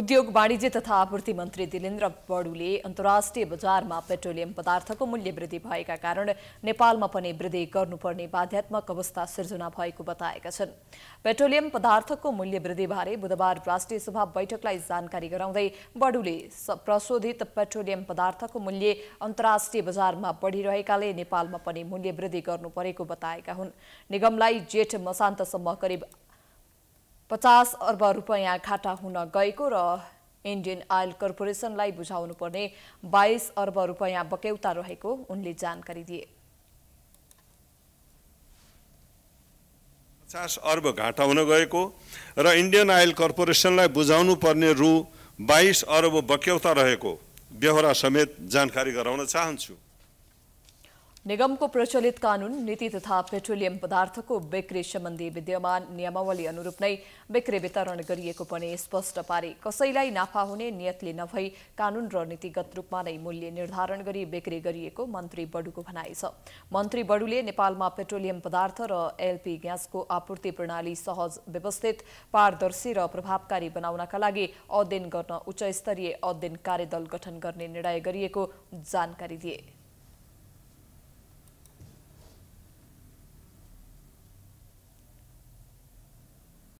उद्योग वाणिज्य तथा आपूर्ति मन्त्री दिलेन्द्र बडुले अन्तर्राष्ट्रिय बजारमा पेट्रोलियम पदार्थको मूल्य वृद्धि भएका कारण नेपालमा पनि वृद्धि गर्नुपर्ने बाध्यात्मक अवस्था सिर्जना भएको बताएका छन् पेट्रोलियम पदार्थको मूल्य वृद्धिबारे बुधबार राष्ट्रिय सभा बैठकलाई जानकारी गराउँदै बडुले प्रशोधित पेट्रोलियम पदार्थको मूल्य अन्तर्राष्ट्रिय बजारमा बढिरहेकाले नेपालमा पनि मूल्य वृद्धि गर्नु परेको बताएका हुन् निगमलाई जेठ मसान्तसम्म करिब पचास अर्ब रुपियाँ घाटा हुन गएको र इन्डियन आयल कर्पोरेसनलाई बुझाउनुपर्ने बाइस अर्ब रुपियाँ बक्यौता रहेको उनले जानकारी दिए पचास अर्ब घाटा हुन गएको र इन्डियन आयल कर्पोरेसनलाई बुझाउनु पर्ने रु बाइस अर्ब बक्यौता रहेको बेहोरा समेत जानकारी गराउन चाहन्छु निगमको प्रचलित कानून नीति तथा पेट्रोलियम पदार्थको बिक्री सम्बन्धी विद्यमान नियमावली अनुरूप नै बिक्री वितरण गरिएको पनि स्पष्ट पारे कसैलाई नाफा हुने नियतले नभई कानून र नीतिगत रूपमा नै मूल्य निर्धारण गरी बिक्री गरिएको मन्त्री बडुको भनाइ छ मन्त्री बडुले नेपालमा पेट्रोलियम पदार्थ र एलपी ग्यासको आपूर्ति प्रणाली सहज व्यवस्थित पारदर्शी र प्रभावकारी बनाउनका लागि अध्ययन गर्न उच्चस्तरीय अध्ययन कार्यदल गठन गर्ने निर्णय गरिएको जानकारी दिए